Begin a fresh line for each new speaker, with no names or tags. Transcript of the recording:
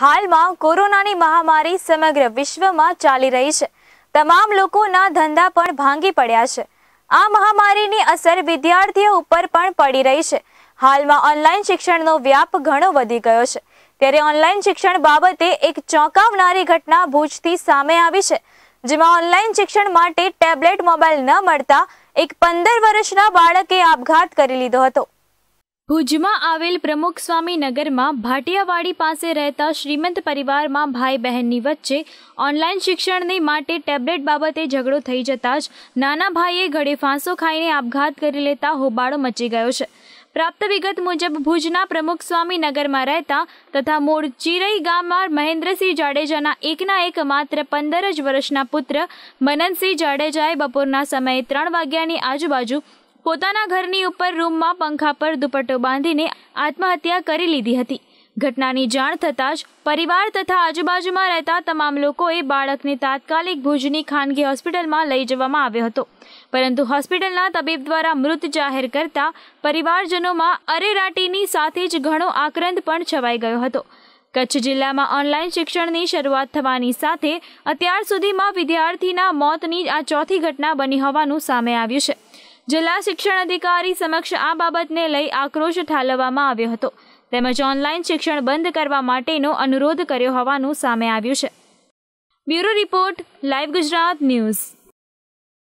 હાલમાં કોરોનાની મહામારી સમગ્ર વિશ્વમાં ચાલી રહી છે તમામ લોકોના ધંધા પણ ભાંગી પડ્યા છે આ મહામારીની અસર વિદ્યાર્થીઓ ઉપર પણ પડી રહી છે હાલમાં ઓનલાઈન શિક્ષણનો વ્યાપ ઘણો વધી ગયો છે ત્યારે ઓનલાઈન શિક્ષણ બાબતે એક ચોંકાવનારી ઘટના ભુજથી સામે આવી છે જેમાં ઓનલાઈન શિક્ષણ માટે ટેબ્લેટ મોબાઈલ ન મળતા એક પંદર વર્ષના બાળકે આપઘાત કરી લીધો હતો ભુજમાં આવેલ પ્રમુખ સ્વામીનગરમાં ભાટિયાવાડી પાસે રહેતા શ્રીમંત પરિવારમાં ભાઈ બહેનની વચ્ચે ઓનલાઈન શિક્ષણની માટે ટેબ્લેટ બાબતે ઝઘડો થઈ જતાં જ નાના ભાઈએ ઘડે ફાંસો ખાઈને આપઘાત કરી લેતા હોબાળો મચી ગયો છે પ્રાપ્ત વિગત મુજબ ભુજના પ્રમુખ સ્વામીનગરમાં રહેતા તથા મૂળ ચિરઈ ગામમાં મહેન્દ્રસિંહ જાડેજાના એકના એક માત્ર પંદર જ વર્ષના પુત્ર મનનસિંહ જાડેજાએ બપોરના સમયે ત્રણ વાગ્યાની આજુબાજુ પોતાના ઘરની ઉપર રૂમમાં પંખા પર દુપટ્ટો બાંધીને આત્મહત્યા કરી લીધી હતી ઘટનાની જાણ થતાં જ પરિવાર તથા આજુબાજુમાં રહેતા તમામ લોકોએ બાળકને તાત્કાલિક ભુજની ખાનગી હોસ્પિટલમાં લઈ જવામાં આવ્યો હતો પરંતુ હોસ્પિટલના તબીબ દ્વારા મૃત જાહેર કરતા પરિવારજનોમાં અરેરાટીની સાથે જ ઘણો આક્રંદ પણ છવાઈ ગયો હતો કચ્છ જિલ્લામાં ઓનલાઈન શિક્ષણની શરૂઆત થવાની સાથે અત્યાર સુધીમાં વિદ્યાર્થીના મોતની આ ચોથી ઘટના બની હોવાનું સામે આવ્યું છે જિલ્લા શિક્ષણ અધિકારી સમક્ષ આ બાબતને લઈ આક્રોશ ઠાલવવામાં આવ્યો હતો તેમજ ઓનલાઈન શિક્ષણ બંધ કરવા માટેનો અનુરોધ કર્યો હોવાનું સામે આવ્યું છે bureau report live Gujarat news